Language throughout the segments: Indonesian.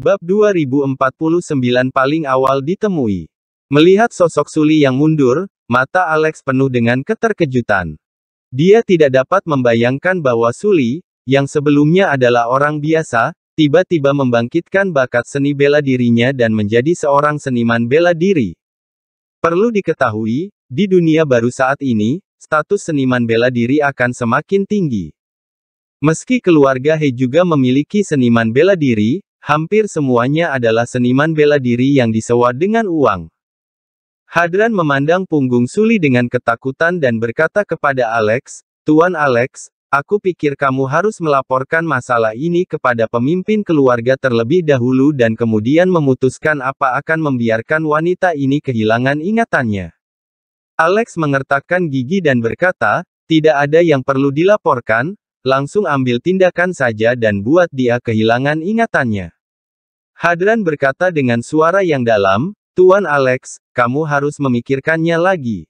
Bab 2049 paling awal ditemui. Melihat sosok Suli yang mundur, mata Alex penuh dengan keterkejutan. Dia tidak dapat membayangkan bahwa Suli, yang sebelumnya adalah orang biasa, tiba-tiba membangkitkan bakat seni bela dirinya dan menjadi seorang seniman bela diri. Perlu diketahui, di dunia baru saat ini, status seniman bela diri akan semakin tinggi. Meski keluarga He juga memiliki seniman bela diri, Hampir semuanya adalah seniman bela diri yang disewa dengan uang. Hadran memandang punggung Suli dengan ketakutan dan berkata kepada Alex, Tuan Alex, aku pikir kamu harus melaporkan masalah ini kepada pemimpin keluarga terlebih dahulu dan kemudian memutuskan apa akan membiarkan wanita ini kehilangan ingatannya. Alex mengertakkan gigi dan berkata, tidak ada yang perlu dilaporkan, Langsung ambil tindakan saja dan buat dia kehilangan ingatannya. Hadran berkata dengan suara yang dalam, Tuan Alex, kamu harus memikirkannya lagi.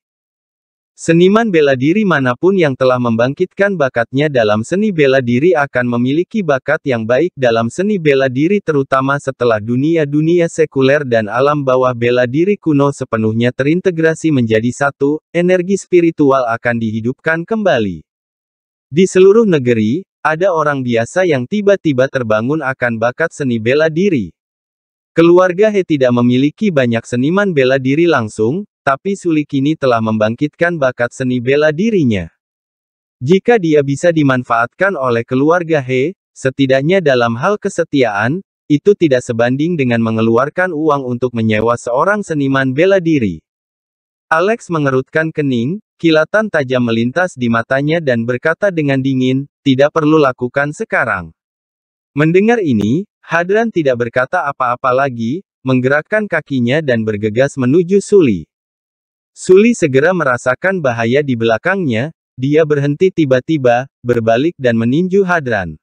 Seniman bela diri manapun yang telah membangkitkan bakatnya dalam seni bela diri akan memiliki bakat yang baik dalam seni bela diri terutama setelah dunia-dunia sekuler dan alam bawah bela diri kuno sepenuhnya terintegrasi menjadi satu, energi spiritual akan dihidupkan kembali. Di seluruh negeri, ada orang biasa yang tiba-tiba terbangun akan bakat seni bela diri. Keluarga He tidak memiliki banyak seniman bela diri langsung, tapi Suli kini telah membangkitkan bakat seni bela dirinya. Jika dia bisa dimanfaatkan oleh keluarga He, setidaknya dalam hal kesetiaan, itu tidak sebanding dengan mengeluarkan uang untuk menyewa seorang seniman bela diri. Alex mengerutkan kening, kilatan tajam melintas di matanya dan berkata dengan dingin, tidak perlu lakukan sekarang. Mendengar ini, Hadran tidak berkata apa-apa lagi, menggerakkan kakinya dan bergegas menuju Suli. Suli segera merasakan bahaya di belakangnya, dia berhenti tiba-tiba, berbalik dan meninju Hadran.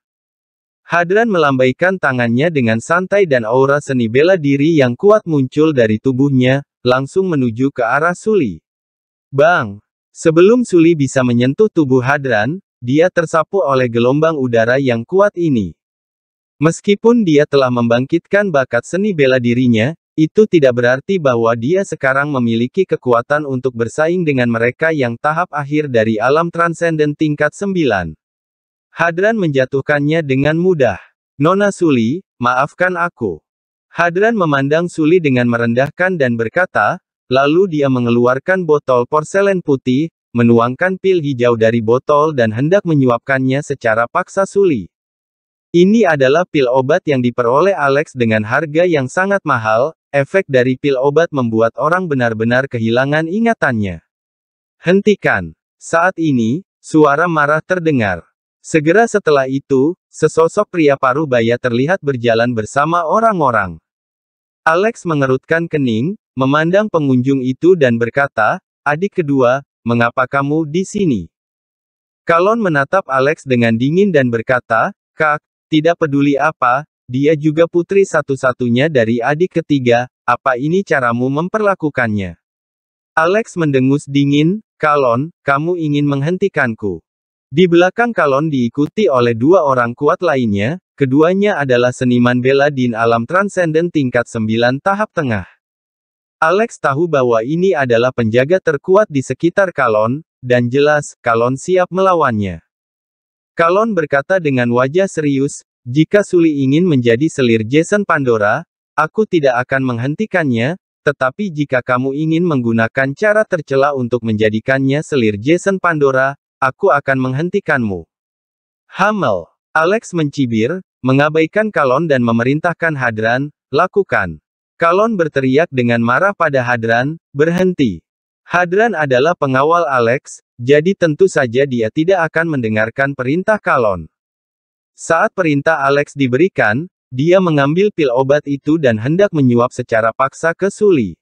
Hadran melambaikan tangannya dengan santai dan aura seni bela diri yang kuat muncul dari tubuhnya, langsung menuju ke arah Suli. Bang! Sebelum Suli bisa menyentuh tubuh Hadran, dia tersapu oleh gelombang udara yang kuat ini. Meskipun dia telah membangkitkan bakat seni bela dirinya, itu tidak berarti bahwa dia sekarang memiliki kekuatan untuk bersaing dengan mereka yang tahap akhir dari alam transenden tingkat 9. Hadran menjatuhkannya dengan mudah. Nona Suli, maafkan aku. Hadran memandang Suli dengan merendahkan dan berkata, lalu dia mengeluarkan botol porselen putih, menuangkan pil hijau dari botol dan hendak menyuapkannya secara paksa Suli. Ini adalah pil obat yang diperoleh Alex dengan harga yang sangat mahal, efek dari pil obat membuat orang benar-benar kehilangan ingatannya. Hentikan. Saat ini, suara marah terdengar. Segera setelah itu, sesosok pria paruh baya terlihat berjalan bersama orang-orang. Alex mengerutkan kening, memandang pengunjung itu dan berkata, adik kedua, mengapa kamu di sini? Kalon menatap Alex dengan dingin dan berkata, kak, tidak peduli apa, dia juga putri satu-satunya dari adik ketiga, apa ini caramu memperlakukannya? Alex mendengus dingin, Kalon, kamu ingin menghentikanku. Di belakang Kalon diikuti oleh dua orang kuat lainnya, Keduanya adalah seniman bela din alam transenden tingkat 9 tahap tengah. Alex tahu bahwa ini adalah penjaga terkuat di sekitar Kalon, dan jelas, Kalon siap melawannya. Kalon berkata dengan wajah serius, jika Suli ingin menjadi selir Jason Pandora, aku tidak akan menghentikannya, tetapi jika kamu ingin menggunakan cara tercela untuk menjadikannya selir Jason Pandora, aku akan menghentikanmu. Hamel Alex mencibir, mengabaikan Kalon dan memerintahkan Hadran, lakukan. Kalon berteriak dengan marah pada Hadran, berhenti. Hadran adalah pengawal Alex, jadi tentu saja dia tidak akan mendengarkan perintah Kalon. Saat perintah Alex diberikan, dia mengambil pil obat itu dan hendak menyuap secara paksa ke Suli.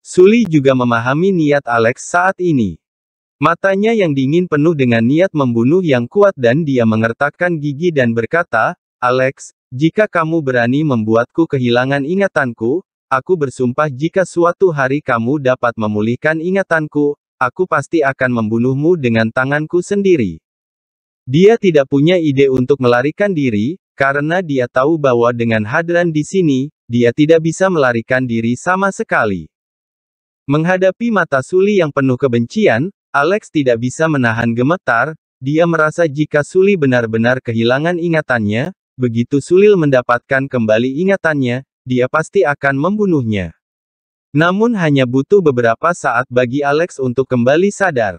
Suli juga memahami niat Alex saat ini. Matanya yang dingin penuh dengan niat membunuh yang kuat dan dia mengertakkan gigi dan berkata, Alex, jika kamu berani membuatku kehilangan ingatanku, aku bersumpah jika suatu hari kamu dapat memulihkan ingatanku, aku pasti akan membunuhmu dengan tanganku sendiri. Dia tidak punya ide untuk melarikan diri, karena dia tahu bahwa dengan hadran di sini, dia tidak bisa melarikan diri sama sekali. Menghadapi mata Suli yang penuh kebencian, Alex tidak bisa menahan gemetar, dia merasa jika Suli benar-benar kehilangan ingatannya, begitu Sulil mendapatkan kembali ingatannya, dia pasti akan membunuhnya. Namun hanya butuh beberapa saat bagi Alex untuk kembali sadar.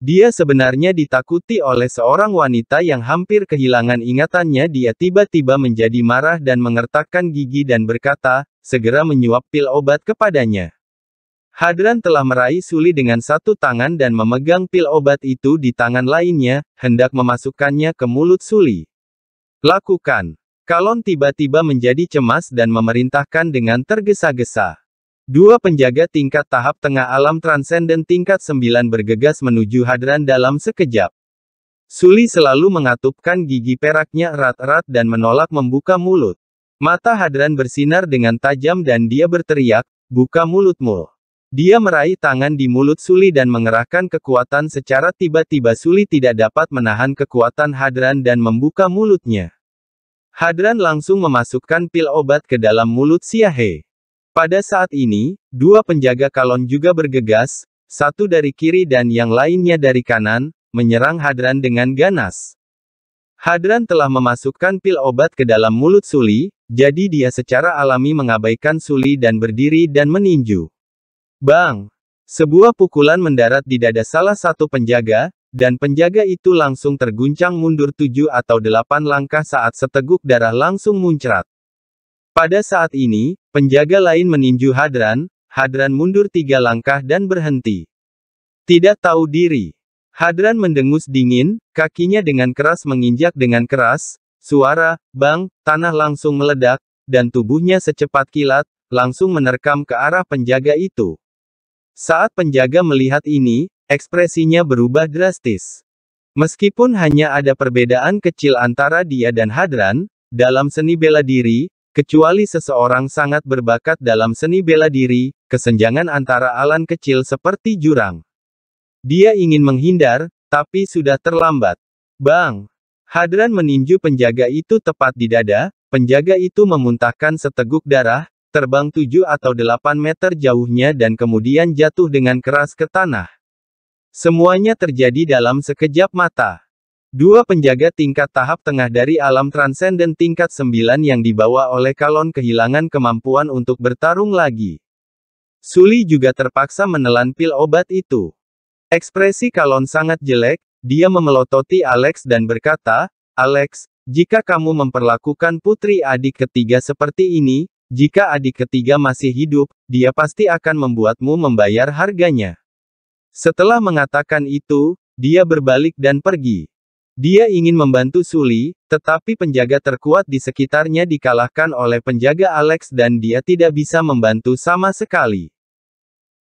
Dia sebenarnya ditakuti oleh seorang wanita yang hampir kehilangan ingatannya dia tiba-tiba menjadi marah dan mengertakkan gigi dan berkata, segera menyuap pil obat kepadanya. Hadran telah meraih Suli dengan satu tangan dan memegang pil obat itu di tangan lainnya, hendak memasukkannya ke mulut Suli. Lakukan. Kalon tiba-tiba menjadi cemas dan memerintahkan dengan tergesa-gesa. Dua penjaga tingkat tahap tengah alam transenden tingkat sembilan bergegas menuju hadran dalam sekejap. Suli selalu mengatupkan gigi peraknya erat-erat dan menolak membuka mulut. Mata hadran bersinar dengan tajam dan dia berteriak, buka mulutmu. Dia meraih tangan di mulut Suli dan mengerahkan kekuatan secara tiba-tiba Suli tidak dapat menahan kekuatan Hadran dan membuka mulutnya. Hadran langsung memasukkan pil obat ke dalam mulut Siahe. Pada saat ini, dua penjaga kalon juga bergegas, satu dari kiri dan yang lainnya dari kanan, menyerang Hadran dengan ganas. Hadran telah memasukkan pil obat ke dalam mulut Suli, jadi dia secara alami mengabaikan Suli dan berdiri dan meninju. Bang! Sebuah pukulan mendarat di dada salah satu penjaga, dan penjaga itu langsung terguncang mundur tujuh atau delapan langkah saat seteguk darah langsung muncrat. Pada saat ini, penjaga lain meninju Hadran, Hadran mundur tiga langkah dan berhenti. Tidak tahu diri. Hadran mendengus dingin, kakinya dengan keras menginjak dengan keras, suara, bang, tanah langsung meledak, dan tubuhnya secepat kilat, langsung menerkam ke arah penjaga itu. Saat penjaga melihat ini, ekspresinya berubah drastis. Meskipun hanya ada perbedaan kecil antara dia dan Hadran, dalam seni bela diri, kecuali seseorang sangat berbakat dalam seni bela diri, kesenjangan antara alan kecil seperti jurang. Dia ingin menghindar, tapi sudah terlambat. Bang! Hadran meninju penjaga itu tepat di dada, penjaga itu memuntahkan seteguk darah, terbang 7 atau 8 meter jauhnya dan kemudian jatuh dengan keras ke tanah. Semuanya terjadi dalam sekejap mata. Dua penjaga tingkat tahap tengah dari alam transenden tingkat 9 yang dibawa oleh Kalon kehilangan kemampuan untuk bertarung lagi. Suli juga terpaksa menelan pil obat itu. Ekspresi Kalon sangat jelek, dia memelototi Alex dan berkata, Alex, jika kamu memperlakukan putri adik ketiga seperti ini, jika adik ketiga masih hidup, dia pasti akan membuatmu membayar harganya. Setelah mengatakan itu, dia berbalik dan pergi. Dia ingin membantu Suli, tetapi penjaga terkuat di sekitarnya dikalahkan oleh penjaga Alex dan dia tidak bisa membantu sama sekali.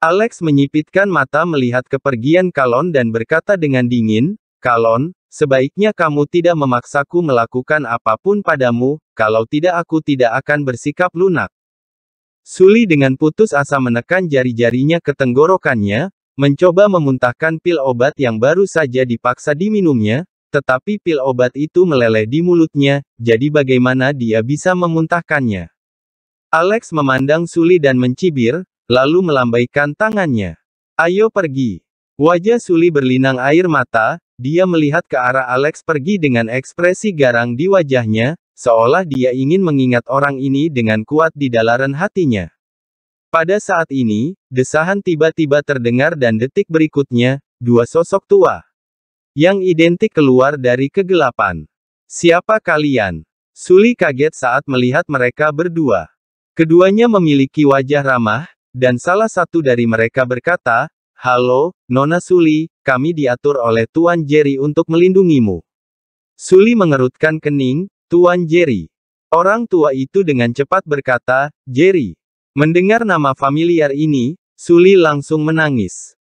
Alex menyipitkan mata melihat kepergian Kalon dan berkata dengan dingin, Kalon, Sebaiknya kamu tidak memaksaku melakukan apapun padamu, kalau tidak aku tidak akan bersikap lunak. Suli dengan putus asa menekan jari-jarinya ke tenggorokannya, mencoba memuntahkan pil obat yang baru saja dipaksa diminumnya, tetapi pil obat itu meleleh di mulutnya, jadi bagaimana dia bisa memuntahkannya? Alex memandang Suli dan mencibir, lalu melambaikan tangannya. Ayo pergi. Wajah Suli berlinang air mata, dia melihat ke arah Alex pergi dengan ekspresi garang di wajahnya, seolah dia ingin mengingat orang ini dengan kuat di dalaran hatinya. Pada saat ini, desahan tiba-tiba terdengar dan detik berikutnya, dua sosok tua yang identik keluar dari kegelapan. Siapa kalian? Suli kaget saat melihat mereka berdua. Keduanya memiliki wajah ramah, dan salah satu dari mereka berkata, Halo, Nona Suli, kami diatur oleh Tuan Jerry untuk melindungimu. Suli mengerutkan kening, Tuan Jerry. Orang tua itu dengan cepat berkata, Jerry. Mendengar nama familiar ini, Suli langsung menangis.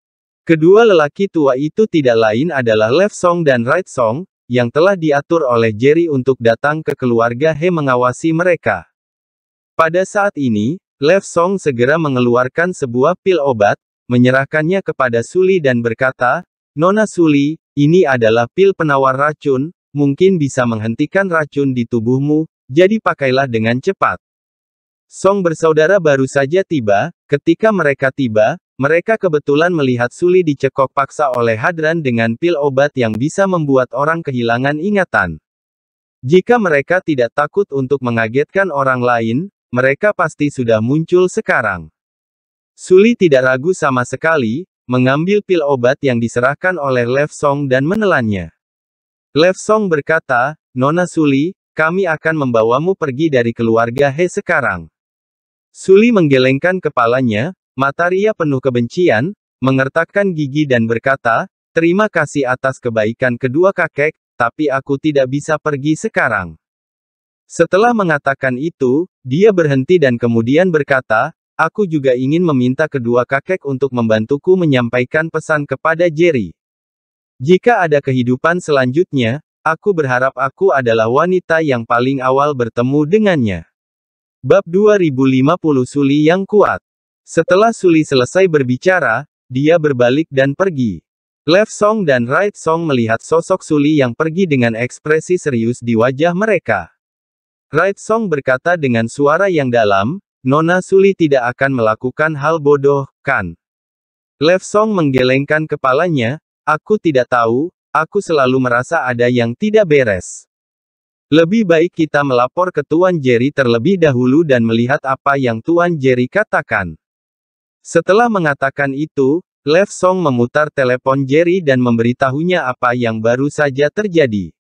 Kedua lelaki tua itu tidak lain adalah Left Song dan Right Song, yang telah diatur oleh Jerry untuk datang ke keluarga He mengawasi mereka. Pada saat ini, Left Song segera mengeluarkan sebuah pil obat, menyerahkannya kepada Suli dan berkata, Nona Suli, ini adalah pil penawar racun, mungkin bisa menghentikan racun di tubuhmu, jadi pakailah dengan cepat. Song bersaudara baru saja tiba, ketika mereka tiba, mereka kebetulan melihat Suli dicekok paksa oleh Hadran dengan pil obat yang bisa membuat orang kehilangan ingatan. Jika mereka tidak takut untuk mengagetkan orang lain, mereka pasti sudah muncul sekarang. Suli tidak ragu sama sekali, mengambil pil obat yang diserahkan oleh Lev Song dan menelannya. Lev Song berkata, Nona Suli, kami akan membawamu pergi dari keluarga He sekarang. Suli menggelengkan kepalanya, mata Ria penuh kebencian, mengertakkan gigi dan berkata, Terima kasih atas kebaikan kedua kakek, tapi aku tidak bisa pergi sekarang. Setelah mengatakan itu, dia berhenti dan kemudian berkata, Aku juga ingin meminta kedua kakek untuk membantuku menyampaikan pesan kepada Jerry. Jika ada kehidupan selanjutnya, aku berharap aku adalah wanita yang paling awal bertemu dengannya. Bab 2050 Suli yang kuat. Setelah Suli selesai berbicara, dia berbalik dan pergi. Left Song dan Right Song melihat sosok Suli yang pergi dengan ekspresi serius di wajah mereka. Right Song berkata dengan suara yang dalam, Nona Suli tidak akan melakukan hal bodoh, kan? Lev Song menggelengkan kepalanya, aku tidak tahu, aku selalu merasa ada yang tidak beres. Lebih baik kita melapor ke Tuan Jerry terlebih dahulu dan melihat apa yang Tuan Jerry katakan. Setelah mengatakan itu, Lev Song memutar telepon Jerry dan memberitahunya apa yang baru saja terjadi.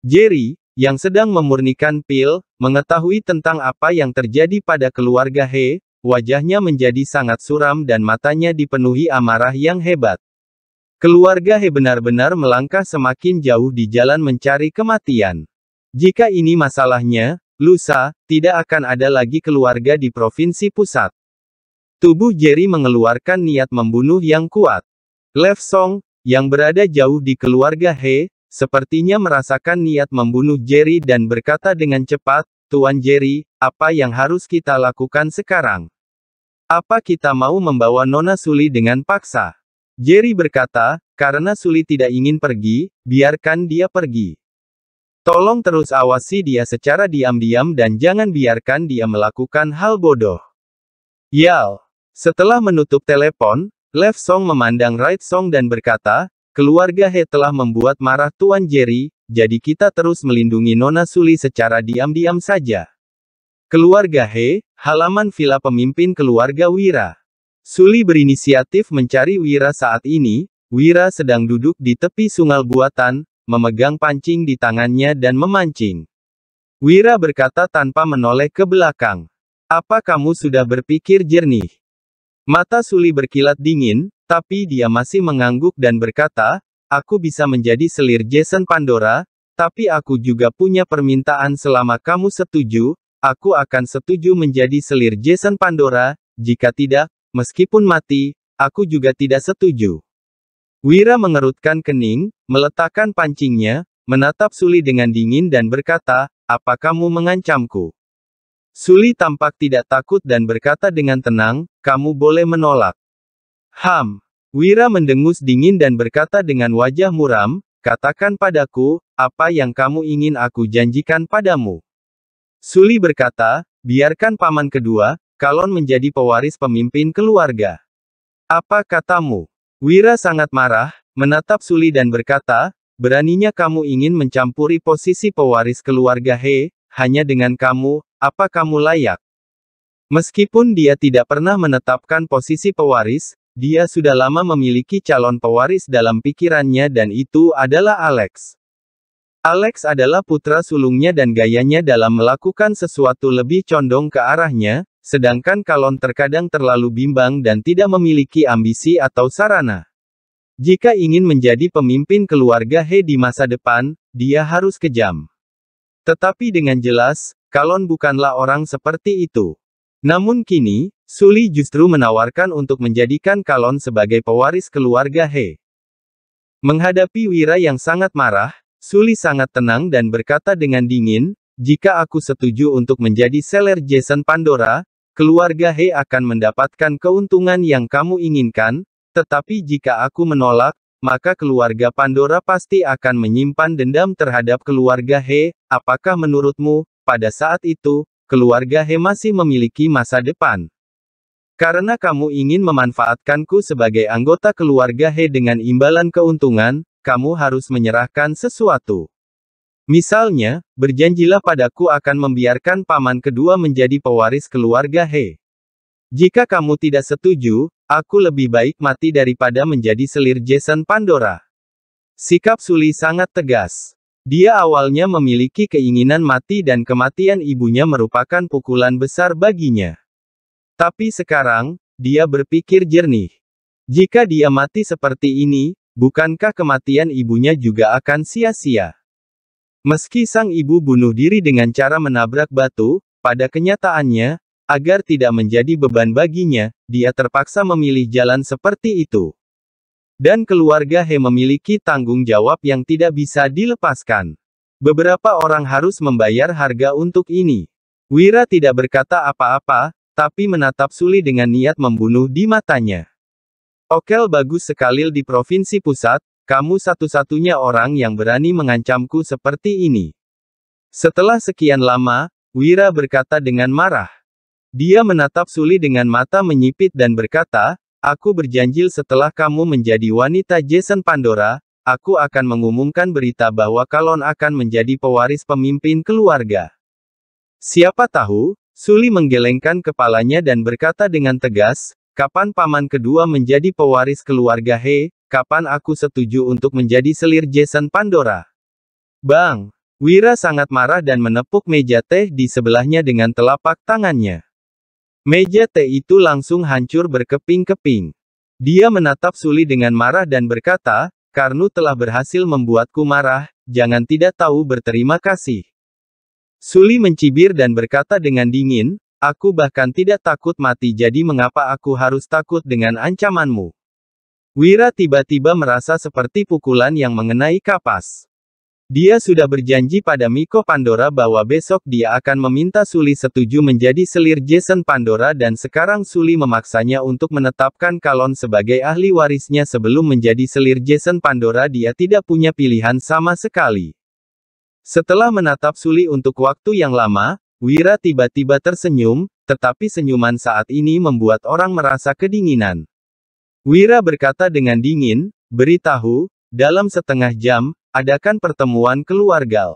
Jerry, yang sedang memurnikan pil, mengetahui tentang apa yang terjadi pada keluarga He, wajahnya menjadi sangat suram dan matanya dipenuhi amarah yang hebat. Keluarga He benar-benar melangkah semakin jauh di jalan mencari kematian. Jika ini masalahnya, lusa, tidak akan ada lagi keluarga di provinsi pusat. Tubuh Jerry mengeluarkan niat membunuh yang kuat. Lev Song, yang berada jauh di keluarga He, Sepertinya merasakan niat membunuh Jerry dan berkata dengan cepat, Tuan Jerry, apa yang harus kita lakukan sekarang? Apa kita mau membawa Nona Suli dengan paksa? Jerry berkata, karena Suli tidak ingin pergi, biarkan dia pergi. Tolong terus awasi dia secara diam-diam dan jangan biarkan dia melakukan hal bodoh. Yal. Setelah menutup telepon, Left Song memandang Right Song dan berkata, Keluarga He telah membuat marah Tuan Jerry, jadi kita terus melindungi Nona Suli secara diam-diam saja. Keluarga He, halaman villa pemimpin keluarga Wira. Suli berinisiatif mencari Wira saat ini, Wira sedang duduk di tepi sungai buatan, memegang pancing di tangannya dan memancing. Wira berkata tanpa menoleh ke belakang. Apa kamu sudah berpikir jernih? Mata Suli berkilat dingin, tapi dia masih mengangguk dan berkata, aku bisa menjadi selir Jason Pandora, tapi aku juga punya permintaan selama kamu setuju, aku akan setuju menjadi selir Jason Pandora, jika tidak, meskipun mati, aku juga tidak setuju. Wira mengerutkan kening, meletakkan pancingnya, menatap Suli dengan dingin dan berkata, apa kamu mengancamku? Suli tampak tidak takut dan berkata dengan tenang, kamu boleh menolak. Ham, Wira mendengus dingin dan berkata dengan wajah muram, katakan padaku, apa yang kamu ingin aku janjikan padamu. Suli berkata, biarkan paman kedua, Kalon menjadi pewaris pemimpin keluarga. Apa katamu? Wira sangat marah, menatap Suli dan berkata, beraninya kamu ingin mencampuri posisi pewaris keluarga He, hanya dengan kamu, apa kamu layak? Meskipun dia tidak pernah menetapkan posisi pewaris, dia sudah lama memiliki calon pewaris dalam pikirannya dan itu adalah Alex. Alex adalah putra sulungnya dan gayanya dalam melakukan sesuatu lebih condong ke arahnya, sedangkan Kalon terkadang terlalu bimbang dan tidak memiliki ambisi atau sarana. Jika ingin menjadi pemimpin keluarga He di masa depan, dia harus kejam. Tetapi dengan jelas, Kalon bukanlah orang seperti itu. Namun kini, Suli justru menawarkan untuk menjadikan Kalon sebagai pewaris keluarga He. Menghadapi Wira yang sangat marah, Suli sangat tenang dan berkata dengan dingin, jika aku setuju untuk menjadi seller Jason Pandora, keluarga He akan mendapatkan keuntungan yang kamu inginkan, tetapi jika aku menolak, maka keluarga Pandora pasti akan menyimpan dendam terhadap keluarga He, apakah menurutmu, pada saat itu, keluarga He masih memiliki masa depan. Karena kamu ingin memanfaatkanku sebagai anggota keluarga He dengan imbalan keuntungan, kamu harus menyerahkan sesuatu. Misalnya, berjanjilah padaku akan membiarkan paman kedua menjadi pewaris keluarga He. Jika kamu tidak setuju, aku lebih baik mati daripada menjadi selir Jason Pandora. Sikap Suli sangat tegas. Dia awalnya memiliki keinginan mati dan kematian ibunya merupakan pukulan besar baginya. Tapi sekarang, dia berpikir jernih. Jika dia mati seperti ini, bukankah kematian ibunya juga akan sia-sia? Meski sang ibu bunuh diri dengan cara menabrak batu, pada kenyataannya, agar tidak menjadi beban baginya, dia terpaksa memilih jalan seperti itu dan keluarga He memiliki tanggung jawab yang tidak bisa dilepaskan. Beberapa orang harus membayar harga untuk ini. Wira tidak berkata apa-apa, tapi menatap Suli dengan niat membunuh di matanya. Okel bagus sekali di provinsi pusat, kamu satu-satunya orang yang berani mengancamku seperti ini. Setelah sekian lama, Wira berkata dengan marah. Dia menatap Suli dengan mata menyipit dan berkata, Aku berjanji setelah kamu menjadi wanita Jason Pandora, aku akan mengumumkan berita bahwa Kalon akan menjadi pewaris pemimpin keluarga. Siapa tahu, Suli menggelengkan kepalanya dan berkata dengan tegas, kapan paman kedua menjadi pewaris keluarga He, kapan aku setuju untuk menjadi selir Jason Pandora. Bang, Wira sangat marah dan menepuk meja teh di sebelahnya dengan telapak tangannya. Meja teh itu langsung hancur berkeping-keping. Dia menatap Suli dengan marah dan berkata, Karnu telah berhasil membuatku marah, jangan tidak tahu berterima kasih. Suli mencibir dan berkata dengan dingin, aku bahkan tidak takut mati jadi mengapa aku harus takut dengan ancamanmu. Wira tiba-tiba merasa seperti pukulan yang mengenai kapas. Dia sudah berjanji pada Miko Pandora bahwa besok dia akan meminta Suli setuju menjadi selir Jason Pandora dan sekarang Suli memaksanya untuk menetapkan Kalon sebagai ahli warisnya sebelum menjadi selir Jason Pandora dia tidak punya pilihan sama sekali. Setelah menatap Suli untuk waktu yang lama, Wira tiba-tiba tersenyum, tetapi senyuman saat ini membuat orang merasa kedinginan. Wira berkata dengan dingin, beritahu, dalam setengah jam, adakan pertemuan keluarga.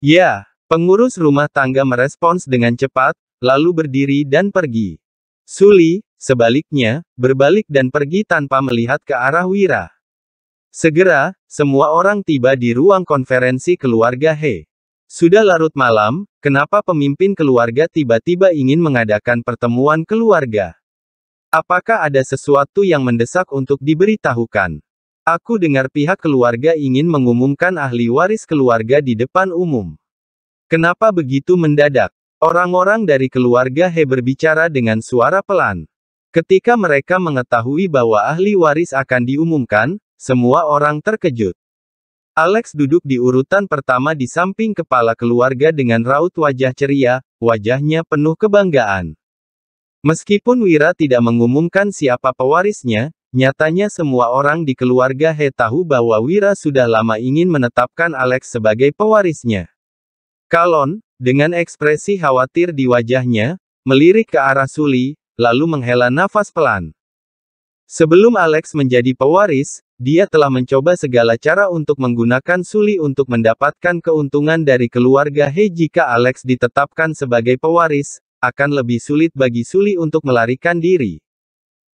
Ya, pengurus rumah tangga merespons dengan cepat, lalu berdiri dan pergi. Suli, sebaliknya, berbalik dan pergi tanpa melihat ke arah Wira. Segera, semua orang tiba di ruang konferensi keluarga He. Sudah larut malam, kenapa pemimpin keluarga tiba-tiba ingin mengadakan pertemuan keluarga? Apakah ada sesuatu yang mendesak untuk diberitahukan? Aku dengar pihak keluarga ingin mengumumkan ahli waris keluarga di depan umum. Kenapa begitu mendadak? Orang-orang dari keluarga He berbicara dengan suara pelan. Ketika mereka mengetahui bahwa ahli waris akan diumumkan, semua orang terkejut. Alex duduk di urutan pertama di samping kepala keluarga dengan raut wajah ceria, wajahnya penuh kebanggaan. Meskipun Wira tidak mengumumkan siapa pewarisnya, Nyatanya semua orang di keluarga He tahu bahwa Wira sudah lama ingin menetapkan Alex sebagai pewarisnya. Kalon, dengan ekspresi khawatir di wajahnya, melirik ke arah Suli, lalu menghela nafas pelan. Sebelum Alex menjadi pewaris, dia telah mencoba segala cara untuk menggunakan Suli untuk mendapatkan keuntungan dari keluarga He jika Alex ditetapkan sebagai pewaris, akan lebih sulit bagi Suli untuk melarikan diri.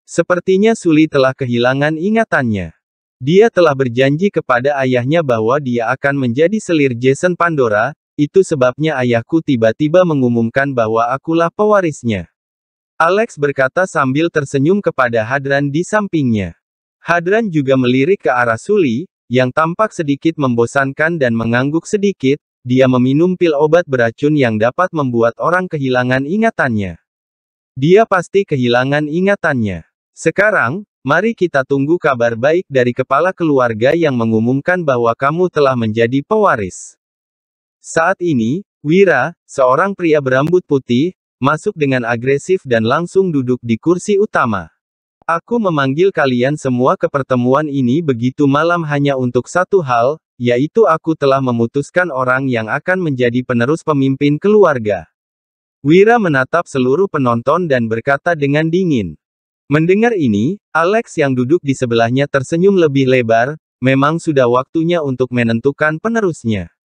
Sepertinya Suli telah kehilangan ingatannya. Dia telah berjanji kepada ayahnya bahwa dia akan menjadi selir Jason Pandora, itu sebabnya ayahku tiba-tiba mengumumkan bahwa akulah pewarisnya. Alex berkata sambil tersenyum kepada Hadran di sampingnya. Hadran juga melirik ke arah Suli, yang tampak sedikit membosankan dan mengangguk sedikit, dia meminum pil obat beracun yang dapat membuat orang kehilangan ingatannya. Dia pasti kehilangan ingatannya. Sekarang, mari kita tunggu kabar baik dari kepala keluarga yang mengumumkan bahwa kamu telah menjadi pewaris. Saat ini, Wira, seorang pria berambut putih, masuk dengan agresif dan langsung duduk di kursi utama. Aku memanggil kalian semua ke pertemuan ini begitu malam hanya untuk satu hal, yaitu aku telah memutuskan orang yang akan menjadi penerus pemimpin keluarga. Wira menatap seluruh penonton dan berkata dengan dingin. Mendengar ini, Alex yang duduk di sebelahnya tersenyum lebih lebar, memang sudah waktunya untuk menentukan penerusnya.